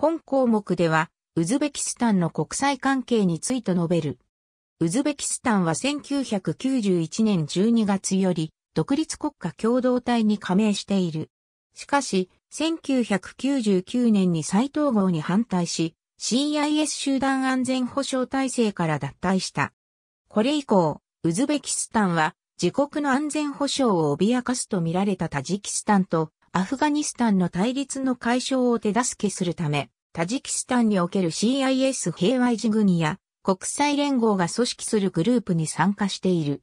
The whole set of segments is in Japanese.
本項目では、ウズベキスタンの国際関係について述べる。ウズベキスタンは1991年12月より、独立国家共同体に加盟している。しかし、1999年に再統合に反対し、CIS 集団安全保障体制から脱退した。これ以降、ウズベキスタンは自国の安全保障を脅かすと見られたタジキスタンとアフガニスタンの対立の解消を手助けするため、タジキスタンにおける CIS 平和維持軍や国際連合が組織するグループに参加している。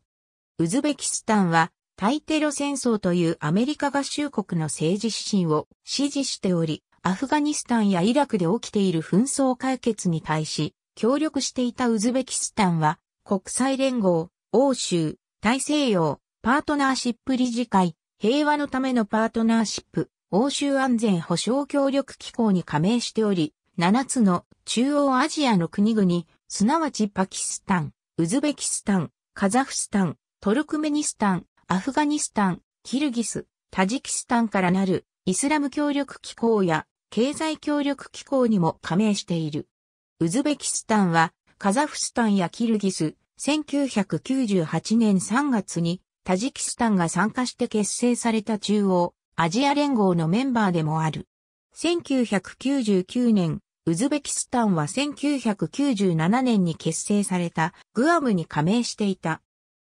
ウズベキスタンは対テロ戦争というアメリカ合衆国の政治指針を支持しており、アフガニスタンやイラクで起きている紛争解決に対し、協力していたウズベキスタンは、国際連合、欧州、大西洋、パートナーシップ理事会、平和のためのパートナーシップ、欧州安全保障協力機構に加盟しており、7つの中央アジアの国々、すなわちパキスタン、ウズベキスタン、カザフスタン、トルクメニスタン、アフガニスタン、キルギス、タジキスタンからなるイスラム協力機構や経済協力機構にも加盟している。ウズベキスタンはカザフスタンやキルギス、1998年3月にタジキスタンが参加して結成された中央アジア連合のメンバーでもある。1999年、ウズベキスタンは1997年に結成されたグアムに加盟していた。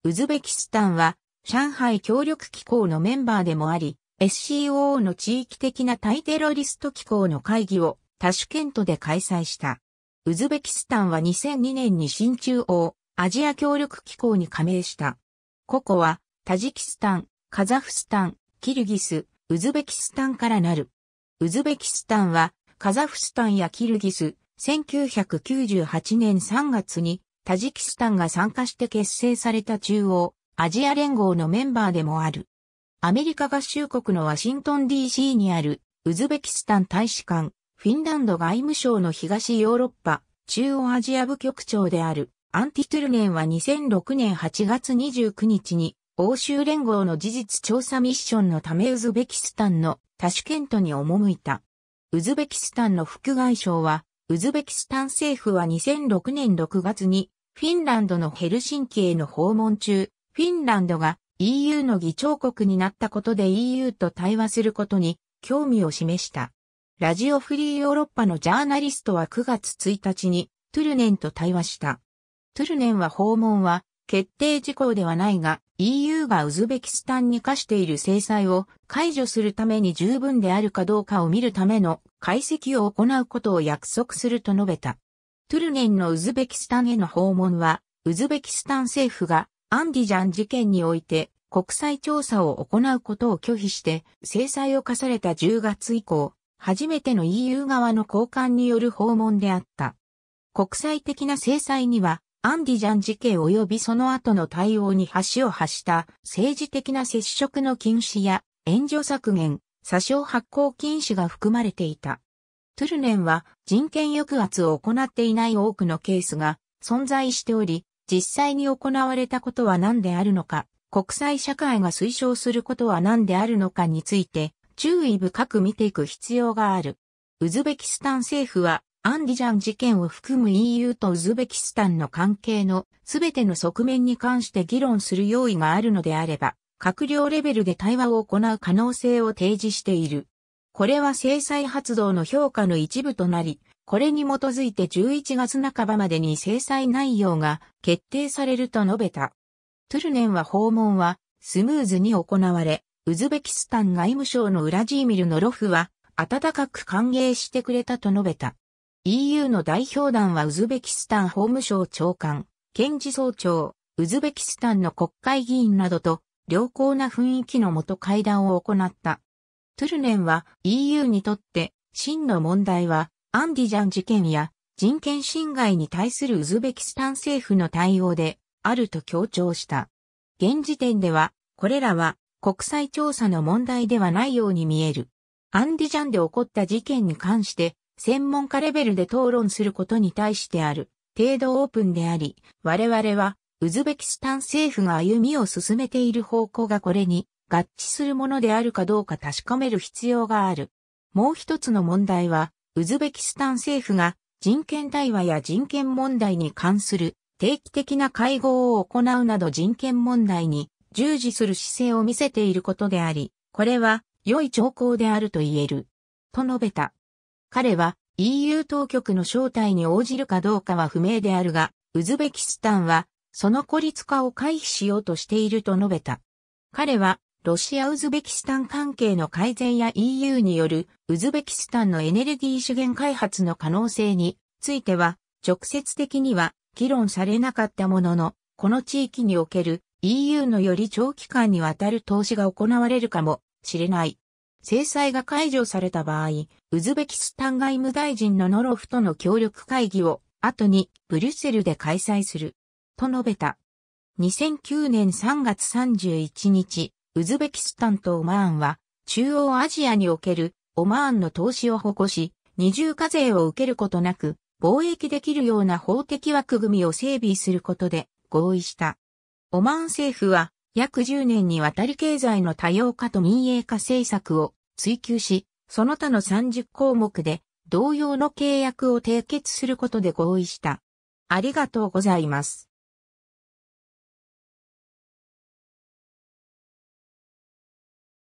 ウズベキスタンは上海協力機構のメンバーでもあり、SCOO の地域的な対テロリスト機構の会議をタシュケントで開催した。ウズベキスタンは2002年に新中央アジア協力機構に加盟した。ここはタジキスタン、カザフスタン、キルギス、ウズベキスタンからなる。ウズベキスタンは、カザフスタンやキルギス、1998年3月に、タジキスタンが参加して結成された中央、アジア連合のメンバーでもある。アメリカ合衆国のワシントン DC にある、ウズベキスタン大使館、フィンランド外務省の東ヨーロッパ、中央アジア部局長である、アンティトゥルネンは2006年8月29日に欧州連合の事実調査ミッションのためウズベキスタンのタシュケントに赴いた。ウズベキスタンの副外相は、ウズベキスタン政府は2006年6月に、フィンランドのヘルシンキへの訪問中、フィンランドが EU の議長国になったことで EU と対話することに興味を示した。ラジオフリーヨーロッパのジャーナリストは9月1日にトゥルネンと対話した。トゥルネンは訪問は決定事項ではないが、EU がウズベキスタンに課している制裁を解除するために十分であるかどうかを見るための解析を行うことを約束すると述べた。トゥルネンのウズベキスタンへの訪問は、ウズベキスタン政府がアンディジャン事件において国際調査を行うことを拒否して制裁を課された10月以降、初めての EU 側の交換による訪問であった。国際的な制裁にはアンディジャン事件及びその後の対応に橋を発した政治的な接触の禁止や援助削減、詐称発行禁止が含まれていた。トゥルネンは人権抑圧を行っていない多くのケースが存在しており、実際に行われたことは何であるのか、国際社会が推奨することは何であるのかについて注意深く見ていく必要がある。ウズベキスタン政府はアンディジャン事件を含む EU とウズベキスタンの関係のすべての側面に関して議論する用意があるのであれば、閣僚レベルで対話を行う可能性を提示している。これは制裁発動の評価の一部となり、これに基づいて11月半ばまでに制裁内容が決定されると述べた。トゥルネンは訪問はスムーズに行われ、ウズベキスタン外務省のウラジーミル・ノロフは暖かく歓迎してくれたと述べた。EU の代表団はウズベキスタン法務省長官、検事総長、ウズベキスタンの国会議員などと良好な雰囲気のもと会談を行った。トゥルネンは EU にとって真の問題はアンディジャン事件や人権侵害に対するウズベキスタン政府の対応であると強調した。現時点ではこれらは国際調査の問題ではないように見える。アンディジャンで起こった事件に関して専門家レベルで討論することに対してある程度オープンであり、我々はウズベキスタン政府が歩みを進めている方向がこれに合致するものであるかどうか確かめる必要がある。もう一つの問題は、ウズベキスタン政府が人権対話や人権問題に関する定期的な会合を行うなど人権問題に従事する姿勢を見せていることであり、これは良い兆候であると言える。と述べた。彼は EU 当局の招待に応じるかどうかは不明であるが、ウズベキスタンはその孤立化を回避しようとしていると述べた。彼はロシア・ウズベキスタン関係の改善や EU によるウズベキスタンのエネルギー資源開発の可能性については直接的には議論されなかったものの、この地域における EU のより長期間にわたる投資が行われるかもしれない制裁が解除された場合、ウズベキスタン外務大臣のノロフとの協力会議を後にブリュッセルで開催する。と述べた。2009年3月31日、ウズベキスタンとオマーンは中央アジアにおけるオマーンの投資を保護し、二重課税を受けることなく貿易できるような法的枠組みを整備することで合意した。オマーン政府は約10年にわたり経済の多様化と民営化政策を追求し、その他の30項目で同様の契約を締結することで合意した。ありがとうございます。